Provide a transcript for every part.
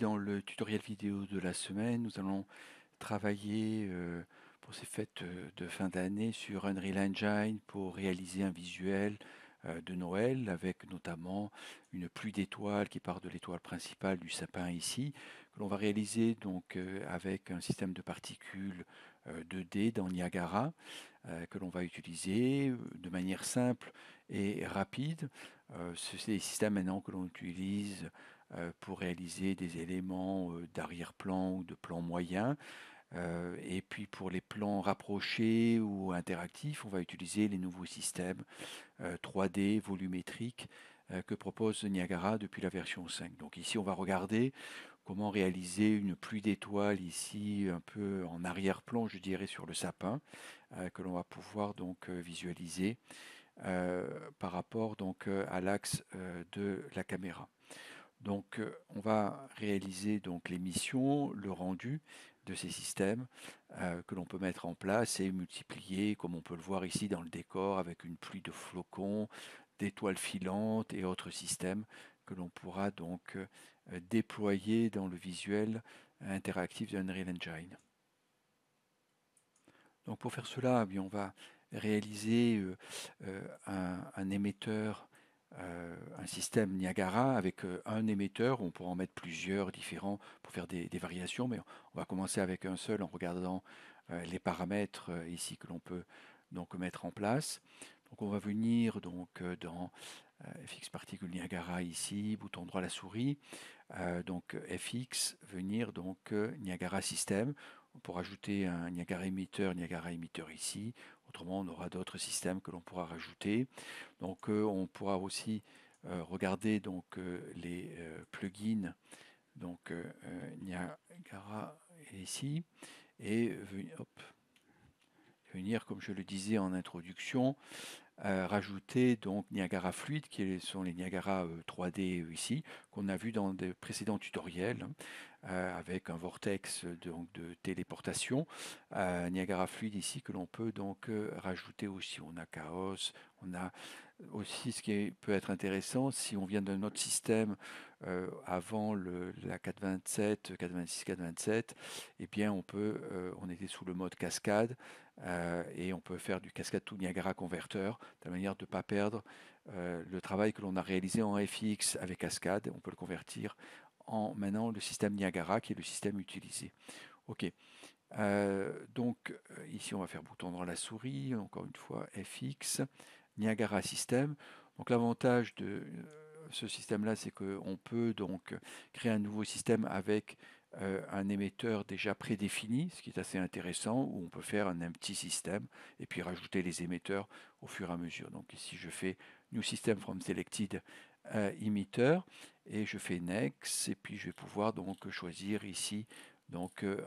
dans le tutoriel vidéo de la semaine, nous allons travailler euh, pour ces fêtes euh, de fin d'année sur Unreal Engine pour réaliser un visuel euh, de Noël avec notamment une pluie d'étoiles qui part de l'étoile principale du sapin ici que l'on va réaliser donc avec un système de particules 2D dans Niagara que l'on va utiliser de manière simple et rapide. C'est des systèmes maintenant que l'on utilise euh, pour réaliser des éléments euh, d'arrière-plan ou de plan moyen. Euh, et puis pour les plans rapprochés ou interactifs, on va utiliser les nouveaux systèmes 3D volumétriques que propose Niagara depuis la version 5. Donc ici, on va regarder comment réaliser une pluie d'étoiles ici un peu en arrière-plan, je dirais, sur le sapin, que l'on va pouvoir donc visualiser par rapport donc à l'axe de la caméra. Donc euh, on va réaliser donc l'émission, le rendu de ces systèmes euh, que l'on peut mettre en place et multiplier, comme on peut le voir ici dans le décor, avec une pluie de flocons, d'étoiles filantes et autres systèmes que l'on pourra donc euh, déployer dans le visuel interactif d'Unreal Engine. Donc pour faire cela, eh on va réaliser un émetteur euh, un système Niagara avec euh, un émetteur, on pourra en mettre plusieurs différents pour faire des, variations, mais on va commencer avec un seul en regardant euh, les paramètres ici que l'on peut donc mettre en place. Donc on va venir donc dans FX particule Niagara ici, bouton droit la souris, donc FX, venir donc Niagara système, pour ajouter un Niagara émetteur, Niagara émetteur ici, Autrement, on aura d'autres systèmes que l'on pourra rajouter. Donc, euh, on pourra aussi euh, regarder donc, euh, les plugins. Donc, Niagara est ici. Et venir, comme je le disais en introduction, rajouter donc Niagara Fluid qui sont les Niagara 3D ici, qu'on a vu dans des précédents tutoriels. Hein. Euh, avec un vortex de, donc, de téléportation. Euh, Niagara fluide ici que l'on peut donc euh, rajouter aussi. On a Chaos, on a aussi ce qui peut être intéressant, si on vient d'un autre système avant le, la 427, 426, 427, eh bien on peut, on était sous le mode cascade et on peut faire du cascade tout Niagara converteur, de la manière de ne pas perdre le travail que l'on a réalisé en FX avec cascade, on peut le convertir en maintenant le système Niagara, qui est le système utilisé. OK. Euh, donc euh, ici on va faire bouton dans la souris, encore une fois FX, Niagara système. Donc l'avantage de euh, ce système là c'est qu'on peut donc créer un nouveau système avec un émetteur déjà prédéfini, ce qui est assez intéressant, où on peut faire un, un, petit système et puis rajouter les émetteurs au fur et à mesure. Donc ici je fais New System from Selected émetteur euh, et je fais next et puis je vais pouvoir donc choisir ici donc euh,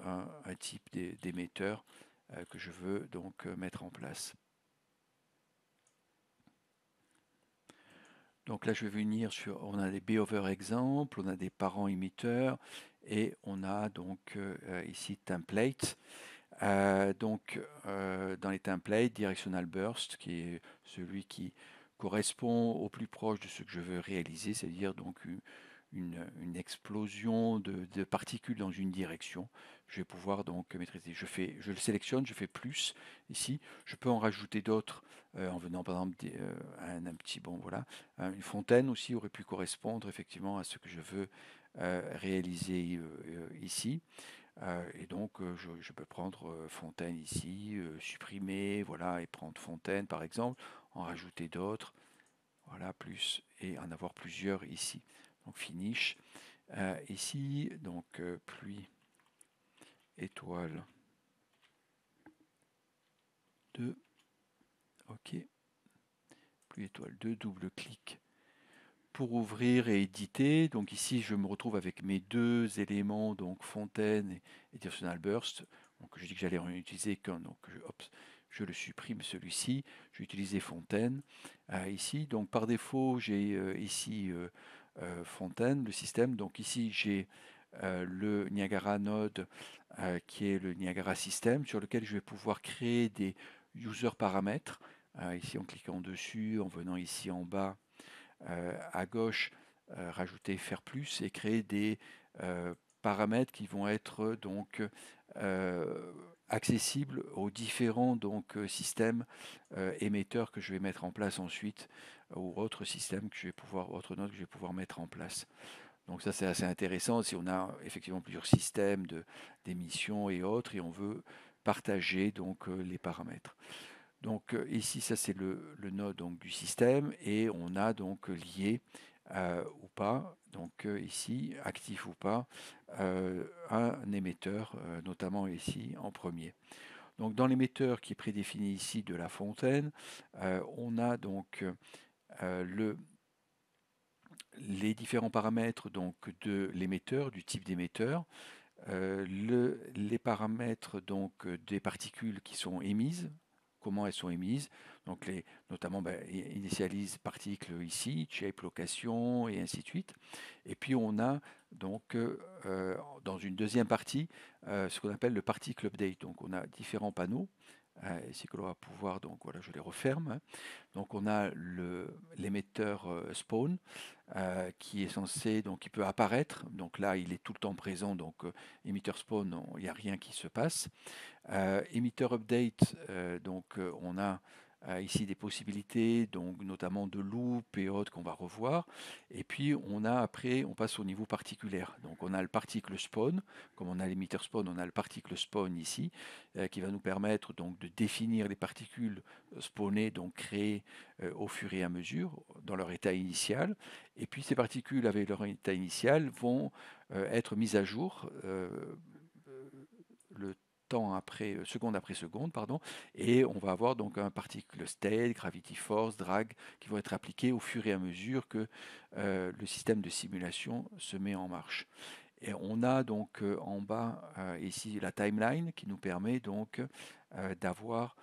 un, type d'émetteur euh, que je veux donc mettre en place. Donc là, je vais venir sur, on a des over exemple on a des parents émetteurs et on a donc ici template. donc dans les templates, directional burst qui est celui qui correspond au plus proche de ce que je veux réaliser, c'est-à-dire donc une, explosion de, particules dans une direction. Je vais pouvoir donc maîtriser. Je, fais, je le sélectionne, je fais plus ici. Je peux en rajouter d'autres euh, en venant par exemple euh, un, petit bon voilà, euh, une fontaine aussi aurait pu correspondre effectivement à ce que je veux réaliser ici. et donc je, je, peux prendre fontaine ici, supprimer voilà et prendre fontaine par exemple en rajouter d'autres, voilà, plus, et en avoir plusieurs ici. Donc finish. Euh, ici, donc euh, pluie, étoile 2. OK. Pluie étoile 2, double clic pour ouvrir et éditer. Donc ici, je me retrouve avec mes deux éléments, donc fontaine et directional burst. Donc je dis que j'allais en utiliser qu'un. Donc je le supprime celui-ci, j'ai utilisé Fontaine euh, ici. Donc par défaut, j'ai euh, ici euh, Fontaine, le système. Donc ici, j'ai le Niagara Node qui est le Niagara System sur lequel je vais pouvoir créer des user paramètres. ici, en cliquant dessus, en venant ici en bas à gauche, rajouter faire plus et créer des paramètres qui vont être donc accessible aux différents donc, euh, systèmes euh, émetteurs que je vais mettre en place ensuite, euh, ou autres systèmes que je vais pouvoir, autres que je vais pouvoir mettre en place. Donc ça c'est assez intéressant si on a effectivement plusieurs systèmes d'émissions et autres et on veut partager donc les paramètres. Donc ici ça c'est le, le, node donc, du système et on a donc lié ou pas donc euh, ici, actif ou pas, euh, un émetteur, euh, notamment ici en premier. Donc dans l'émetteur qui est prédéfini ici de la fontaine, on a donc les différents paramètres donc, de l'émetteur, du type d'émetteur, les paramètres donc, des particules qui sont émises, comment elles sont émises. Donc les, notamment, ben, initialise particules ici, shape location et ainsi de suite. Et puis on a donc euh, euh, dans une deuxième partie euh, ce qu'on appelle le particle update. Donc on a différents panneaux ici hein, que l'on va pouvoir, donc voilà, je les referme. Hein. Donc on a le l'émetteur euh, spawn euh, qui est censé, donc il peut apparaître. Donc là, il est tout le temps présent. Donc euh, émetteur spawn, il n'y a rien qui se passe. émetteur update, donc on a euh, ici des possibilités, donc notamment de loop et autres qu'on va revoir. Et puis on a après, on passe au niveau particulier. Donc on a le particle spawn, comme on a l'émetteur spawn, on a le particle spawn ici, euh, qui va nous permettre donc de définir les particules spawnées, donc créées euh, au fur et à mesure, dans leur état initial. Et puis ces particules avec leur état initial vont être mises à jour le temps temps après, euh, seconde après seconde, pardon, et on va avoir donc un particle state, gravity force, drag, qui vont être appliqués au fur et à mesure que euh, le système de simulation se met en marche. Et on a donc euh, en bas ici la timeline qui nous permet donc d'avoir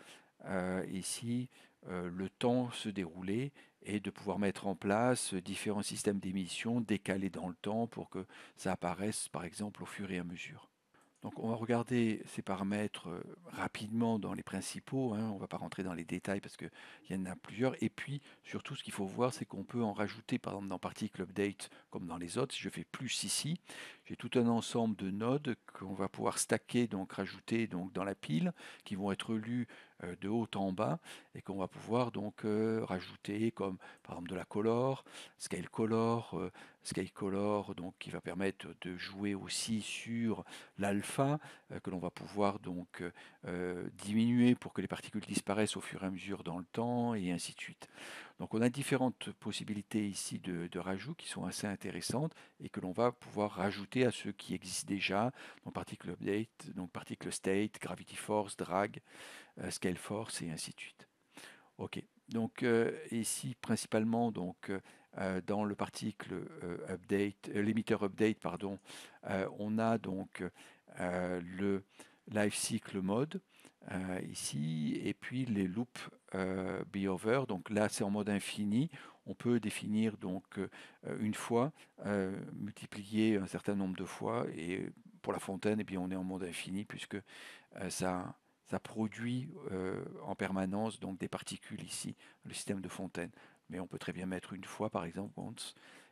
ici le temps se dérouler et de pouvoir mettre en place différents systèmes d'émission décalés dans le temps pour que ça apparaisse par exemple au fur et à mesure. Donc on va regarder ces paramètres euh, rapidement dans les principaux, hein. on ne va pas rentrer dans les détails parce qu'il y en a plusieurs. Et puis surtout ce qu'il faut voir c'est qu'on peut en rajouter par exemple dans Particle Update comme dans les autres. Si je fais plus ici, j'ai tout un ensemble de nodes qu'on va pouvoir stacker, donc rajouter donc, dans la pile, qui vont être lus euh, de haut en bas et qu'on va pouvoir donc euh, rajouter comme par exemple de la color, scale color, euh, scale color donc qui va permettre de jouer aussi sur l'alpha que l'on va pouvoir donc diminuer pour que les particules disparaissent au fur et à mesure dans le temps et ainsi de suite. Donc on a différentes possibilités ici de, de rajout qui sont assez intéressantes et que l'on va pouvoir rajouter à ceux qui existent déjà, donc particle update, donc particle state, gravity force, drag, euh, scale force et ainsi de suite. OK. Donc ici euh, principalement donc euh, dans le particle update, limiter update pardon, on a donc le life cycle mode ici, et puis les loops be over, Donc là, c'est en mode infini. On peut définir donc une fois, multiplier un certain nombre de fois, et pour la fontaine, et eh bien on est en mode infini puisque ça ça produit euh, en permanence donc des particules ici, le système de Fontaine. Mais on peut très bien mettre une fois, par exemple,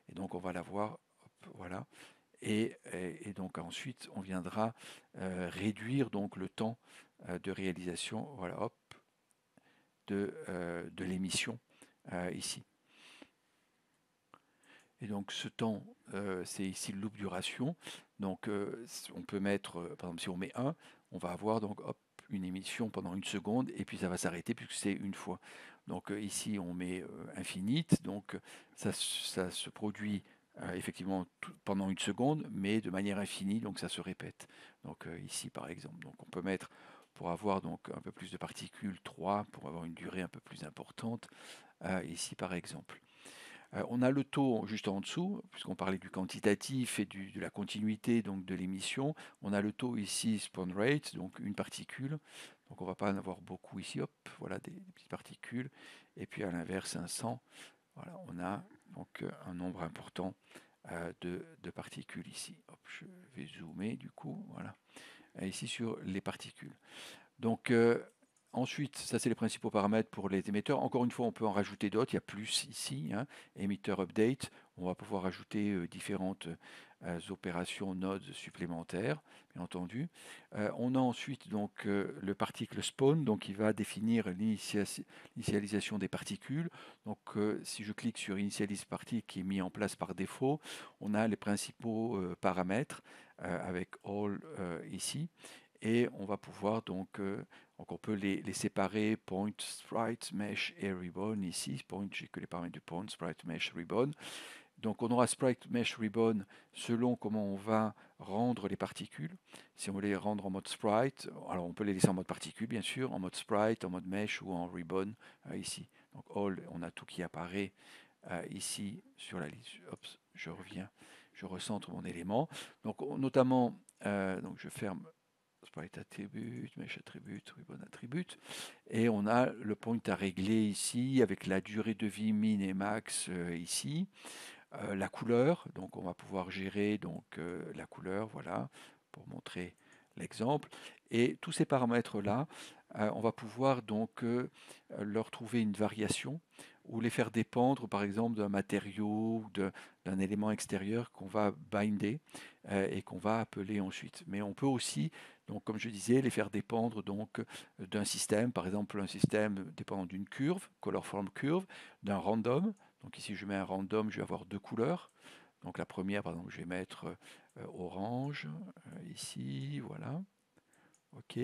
et donc on va la voir, voilà. Et, donc ensuite, on viendra euh, réduire donc le temps euh, de réalisation, voilà, hop, de, de l'émission ici. Et donc ce temps, c'est ici le loop duration. Donc on peut mettre, par exemple, si on met 1, on va avoir donc hop, une émission pendant une seconde et puis ça va s'arrêter puisque c'est une fois. Donc euh, ici on met euh, infinite, donc ça, ça se produit euh, effectivement pendant une seconde, mais de manière infinie, donc ça se répète. Donc ici par exemple, donc on peut mettre pour avoir donc un peu plus de particules 3, pour avoir une durée un peu plus importante, ici par exemple. Euh, on a le taux juste en dessous, puisqu'on parlait du quantitatif et de la continuité donc de l'émission. On a le taux ici spawn rate, donc une particule. Donc on ne va pas en avoir beaucoup ici. Hop, voilà des, petites particules. Et puis à l'inverse, 500. Voilà, on a donc euh, un nombre important euh, de, particules ici. Hop, je vais zoomer du coup. Voilà. ici sur les particules. Donc Ensuite, ça c'est les principaux paramètres pour les émetteurs. Encore une fois, on peut en rajouter d'autres. Il y a plus ici, hein, émetteur update. On va pouvoir ajouter euh, différentes euh, opérations nodes supplémentaires, bien entendu. Euh, on a ensuite donc le particle spawn, donc il va définir l'initialisation des particules. Donc si je clique sur initialise particle qui est mis en place par défaut, on a les principaux paramètres avec all ici et on va pouvoir donc donc on peut les, séparer point, sprite, mesh et ribbon ici. Point, j'ai que les paramètres du point, sprite, mesh, ribbon. Donc on aura sprite, mesh, ribbon selon comment on va rendre les particules. Si on veut les rendre en mode sprite, alors on peut les laisser en mode particule bien sûr, en mode sprite, en mode mesh ou en ribbon euh, ici. Donc all, on a tout qui apparaît euh, ici sur la liste. je reviens, je recentre mon élément. Donc notamment, euh, donc je ferme Sprite attribute, attribute, Et on a le point à régler ici avec la durée de vie min et max euh, ici. Euh, la couleur, donc on va pouvoir gérer donc, euh, la couleur, voilà, pour montrer l'exemple. Et tous ces paramètres-là, on va pouvoir donc leur trouver une variation ou les faire dépendre, par exemple, d'un matériau ou d'un élément extérieur qu'on va binder euh, et qu'on va appeler ensuite. Mais on peut aussi, donc, comme je disais, les faire dépendre d'un système, par exemple un système dépendant d'une curve, form curve, d'un random. Donc ici, je mets un random, je vais avoir deux couleurs. Donc la première, par exemple, je vais mettre euh, orange, euh, ici, voilà. OK.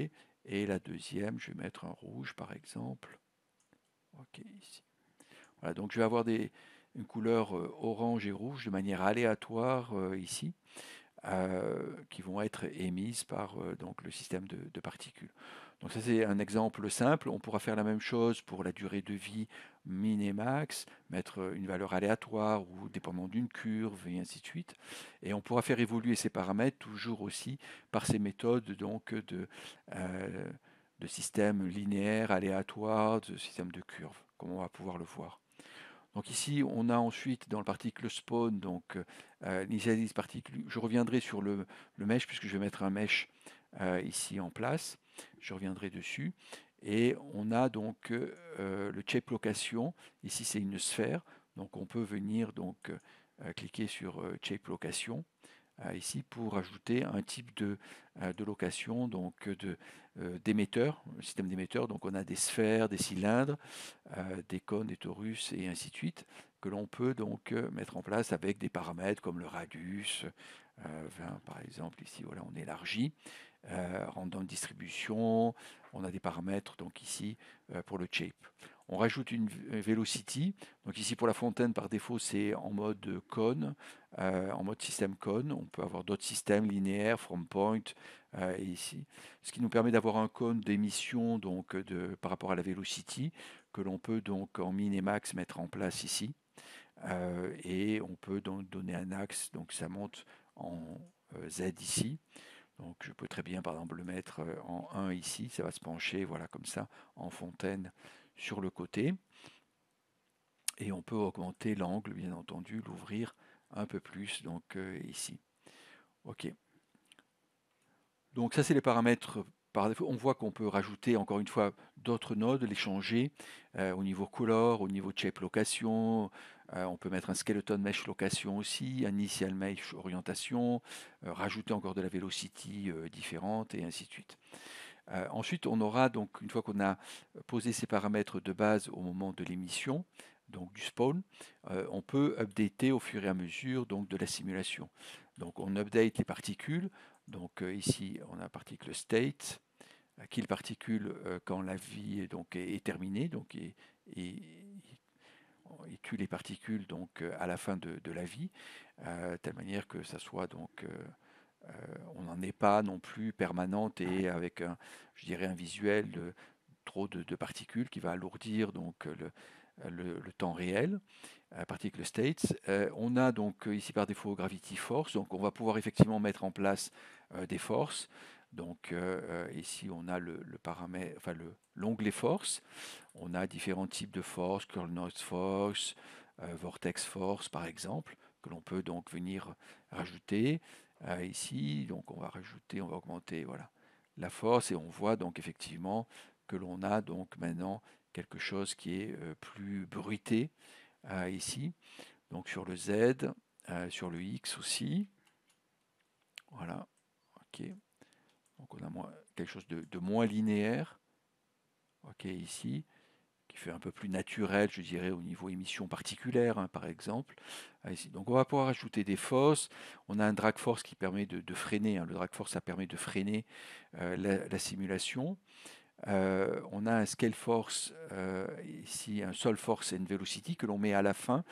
Et la deuxième, je vais mettre un rouge, par exemple. OK, ici je vais avoir des, une couleur euh, orange et rouge de manière aléatoire euh, ici, euh, qui vont être émises par le système de, particules. Donc ça c'est un exemple simple. On pourra faire la même chose pour la durée de vie min et max, mettre une valeur aléatoire ou dépendant d'une curve et ainsi de suite. Et on pourra faire évoluer ces paramètres toujours aussi par ces méthodes de, de système linéaire, aléatoire, de système de curve, comme on va pouvoir le voir. Donc ici, on a ensuite dans le particle spawn, donc euh, euh, je reviendrai sur le, mesh puisque je vais mettre un mesh euh, ici en place, je reviendrai dessus. Et on a donc le shape location, ici c'est une sphère, donc on peut venir donc cliquer sur shape location, euh, ici pour ajouter un type de, euh, location donc euh, de d'émetteurs, système d'émetteur, Donc on a des sphères, des cylindres, des cônes, des torus et ainsi de suite que l'on peut donc mettre en place avec des paramètres comme le radius, par exemple. Ici voilà on élargit euh, distribution, on a des paramètres donc ici euh, pour le shape. On rajoute une euh, velocity, donc ici pour la fontaine par défaut c'est en mode cône, euh, en mode système cône, on peut avoir d'autres systèmes linéaires, from point, et ici, ce qui nous permet d'avoir un cône d'émission donc de, par rapport à la velocity que l'on peut donc en min et max mettre en place ici. et on peut donc donner un axe, donc ça monte en Z ici. Donc je peux très bien par exemple le mettre euh, en 1 ici, ça va se pencher, voilà comme ça, en fontaine sur le côté. Et on peut augmenter l'angle, bien entendu, l'ouvrir un peu plus, donc euh, ici. Ok. Donc ça c'est les paramètres on voit qu'on peut rajouter encore une fois d'autres nodes, les changer euh, au niveau color, au niveau shape location. Euh, on peut mettre un skeleton mesh location aussi, un initial mesh orientation, euh, rajouter encore de la velocity différente et ainsi de suite. ensuite, on aura donc une fois qu'on a posé ces paramètres de base au moment de l'émission, donc du spawn, on peut updater au fur et à mesure donc de la simulation. Donc on update les particules, donc euh, ici, on a euh, particule state, qui particule quand la vie est, donc, est terminée, donc et, il tue les particules donc euh, à la fin de, la vie, euh, telle manière que ça soit donc on n'en est pas non plus permanente et avec un, je dirais un visuel de trop de, de particules qui va alourdir donc le, le, temps réel, à particle states. Euh, on a donc euh, ici par défaut gravity force, donc on va pouvoir effectivement mettre en place euh, des forces. Donc ici on a le, paramètre, enfin l'onglet force. On a différents types de forces, curl noise force, vortex force par exemple, que l'on peut donc venir rajouter ici. Donc on va rajouter, on va augmenter, voilà la force et on voit donc effectivement que l'on a donc maintenant quelque chose qui est euh, plus bruité euh, ici. Donc sur le Z, euh, sur le X aussi. Voilà. OK. Donc on a moins, quelque chose de, moins linéaire. OK, ici qui fait un peu plus naturel, je dirais, au niveau émission particulière, hein, par exemple. Donc on va pouvoir ajouter des forces. On a un drag force qui permet de, freiner. Hein. Le drag force, ça permet de freiner la, simulation. Euh, on a un scale force, euh, ici un sol force et une velocity que l'on met à la fin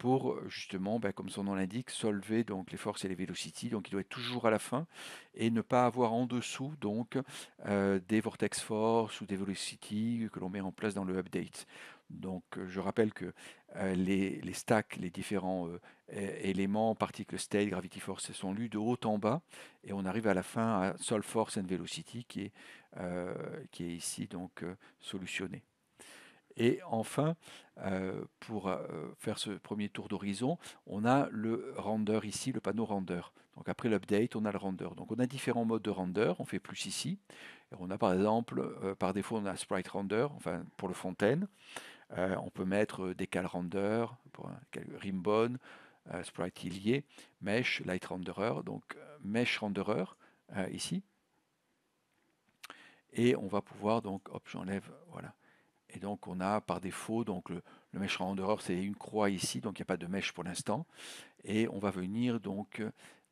pour euh, justement, bah, comme son nom l'indique, solver donc les forces et les velocities. Donc il doit être toujours à la fin et ne pas avoir en dessous donc euh, des vortex force ou des velocity que l'on met en place dans le update. Donc euh, je rappelle que les, stacks, les différents éléments, particles state, gravity force, sont lus de haut en bas et on arrive à la fin à solve force and velocity qui est, qui est ici donc solutionné. Et enfin, euh, pour euh, faire ce premier tour d'horizon, on a le render ici, le panneau render. Donc après l'update, on a le render. Donc on a différents modes de render, on fait plus ici. on a par exemple, euh, par défaut, on a sprite render, enfin pour le fontaine. on peut mettre décal render, pour rimbone, sprite lié, mesh, light renderer, donc mesh renderer ici. Et on va pouvoir donc, hop, j'enlève, voilà et donc on a par défaut, donc le, le mèche en c'est une croix ici, donc il n'y a pas de mèche pour l'instant. Et on va venir donc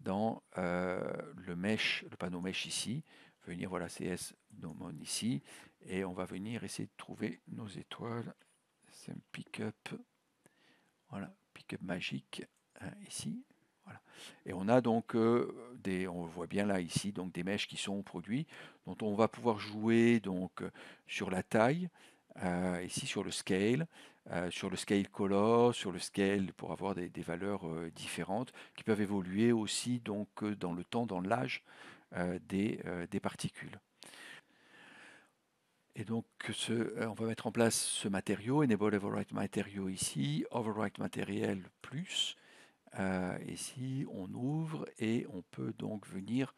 dans euh, le mesh, le panneau mèche ici, venir voilà CS Nomon ici, et on va venir essayer de trouver nos étoiles. C'est un pick-up, voilà, pick-up magique hein, ici. Voilà. Et on a donc euh, des, on voit bien là ici, donc des mèches qui sont produits, dont on va pouvoir jouer donc sur la taille. Euh, ici sur le scale, euh, sur le scale color, sur le scale pour avoir des, valeurs euh, différentes qui peuvent évoluer aussi donc dans le temps, dans l'âge des, particules. Et donc ce, on va mettre en place ce matériau, enable overwrite Material ici, overwrite matériel plus. ici on ouvre et on peut donc venir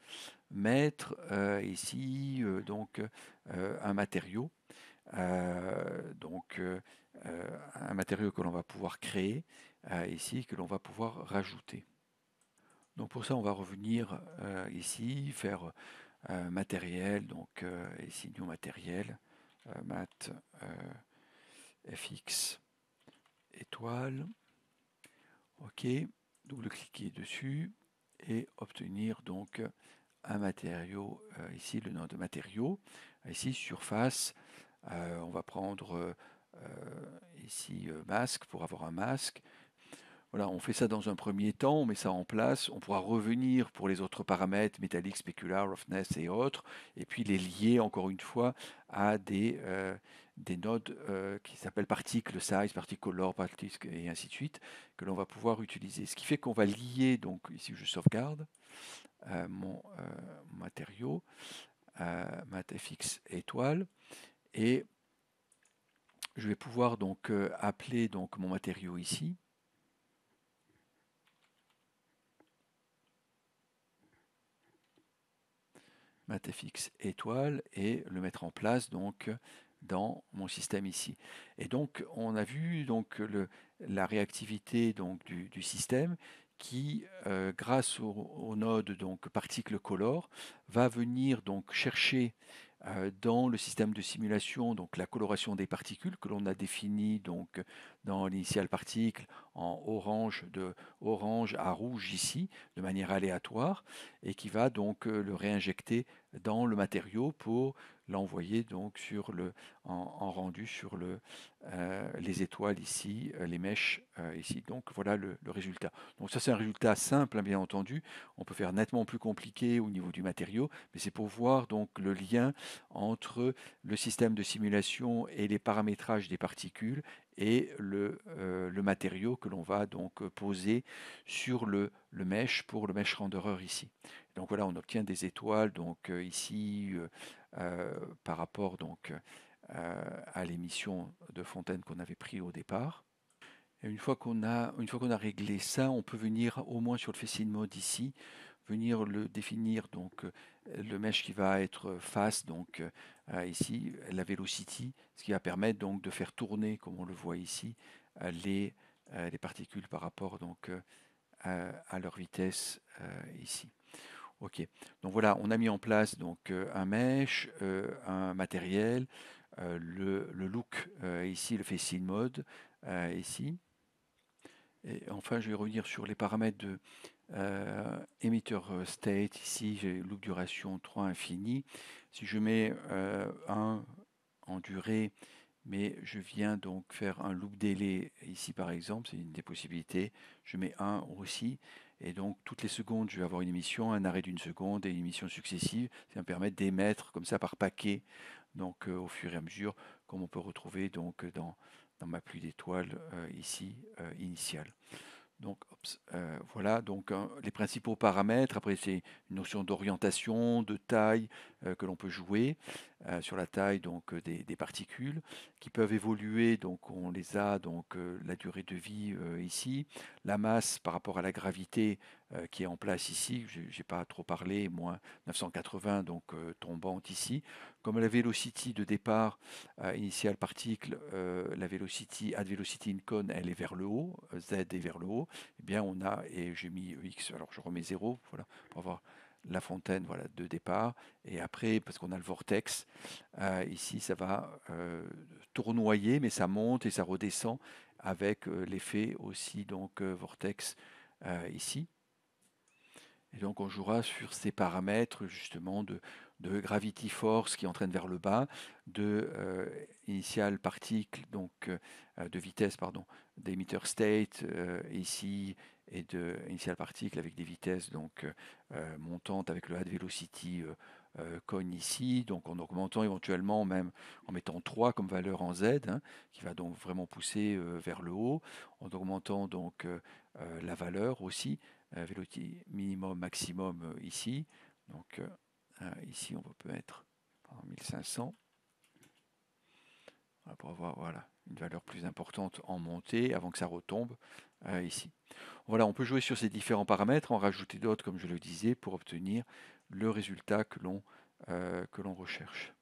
mettre ici donc un matériau euh, donc euh, euh, un matériau que l'on va pouvoir créer ici, que l'on va pouvoir rajouter. Donc pour ça, on va revenir ici, faire matériel, donc ici new matériel, mat fx étoile. OK, double-cliquer dessus et obtenir donc un matériau, ici le nom de matériau, ici surface euh, on va prendre euh, euh, ici masque pour avoir un masque. Voilà, on fait ça dans un premier temps, on met ça en place, on pourra revenir pour les autres paramètres, métallique, specular, roughness et autres, et puis les lier encore une fois à des, des nodes qui s'appellent particle size, Particle Color, particle et ainsi de suite, que l'on va pouvoir utiliser. Ce qui fait qu'on va lier, donc ici je sauvegarde mon matériau, matfx étoile, et je vais pouvoir donc euh, appeler donc mon matériau ici. matfx étoile et le mettre en place donc dans mon système ici. Et donc on a vu donc le, la réactivité donc du, système qui euh, grâce au, node donc particle color va venir donc chercher euh, dans le système de simulation, donc la coloration des particules que l'on a définie donc dans l'initial particle en orange de orange à rouge ici, de manière aléatoire, et qui va donc euh, le réinjecter dans le matériau pour l'envoyer donc sur le, en, rendu sur le, euh, les étoiles ici, euh, les mèches ici. Donc voilà le, résultat. Donc ça c'est un résultat simple hein, bien entendu. On peut faire nettement plus compliqué au niveau du matériau, mais c'est pour voir donc le lien entre le système de simulation et les paramétrages des particules et euh, le, matériau que l'on va donc poser sur le, mesh pour le mesh renderer ici. Donc voilà, on obtient des étoiles donc euh, ici euh, par rapport donc à l'émission de Fontaine qu'on avait pris au départ. une fois qu'on a, une fois qu'on a réglé ça, on peut venir au moins sur le facing mode ici, venir le définir donc le mesh qui va être face donc euh, ici la Velocity, ce qui va permettre donc de faire tourner, comme on le voit ici, euh, les, euh, les particules par rapport donc à, leur vitesse ici. Ok, donc voilà, on a mis en place donc un mesh, un matériel, le, le look ici, le facing mode ici. Et enfin, je vais revenir sur les paramètres de émetteur emitter state. Ici, j'ai look duration 3 infini. Si je mets 1 euh, en durée, mais je viens donc faire un loop délai ici par exemple, c'est une des possibilités, je mets 1 aussi, et donc toutes les secondes je vais avoir une émission, un arrêt d'une seconde et une émission successive, ça va me permettre d'émettre comme ça par paquet, donc euh, au fur et à mesure, comme on peut retrouver donc dans, ma pluie d'étoiles euh, ici initiale. Donc voilà donc hein, les principaux paramètres, après c'est une notion d'orientation, de taille, euh, que l'on peut jouer euh, sur la taille donc euh, des, particules qui peuvent évoluer. Donc on les a donc la durée de vie ici, la masse par rapport à la gravité qui est en place ici. J'ai pas trop parlé, moins 980 donc tombante ici. Comme la velocity de départ initiale particle, la velocity ad velocity in cone, elle est vers le haut, z est vers le haut. et eh bien on a et j'ai mis x. Alors je remets 0 voilà pour avoir la fontaine voilà, de départ. Et après, parce qu'on a le vortex, euh, ici, ça va euh, tournoyer, mais ça monte et ça redescend avec euh, l'effet aussi, donc vortex ici. Et donc, on jouera sur ces paramètres justement de, de gravity force qui entraîne vers le bas, de euh, initial particle, donc euh, de vitesse, pardon, d'émetteur state euh, ici, et de initial particle avec des vitesses donc montantes avec le Add velocity Cone ici, donc en augmentant éventuellement même en mettant 3 comme valeur en Z, hein, qui va donc vraiment pousser vers le haut, en augmentant donc la valeur aussi, velocity minimum, maximum ici, donc ah, ici, on peut mettre en 1500. pour avoir voilà, une valeur plus importante en montée avant que ça retombe euh, ici. Voilà, on peut jouer sur ces différents paramètres, en rajouter d'autres, comme je le disais, pour obtenir le résultat que l'on euh, recherche.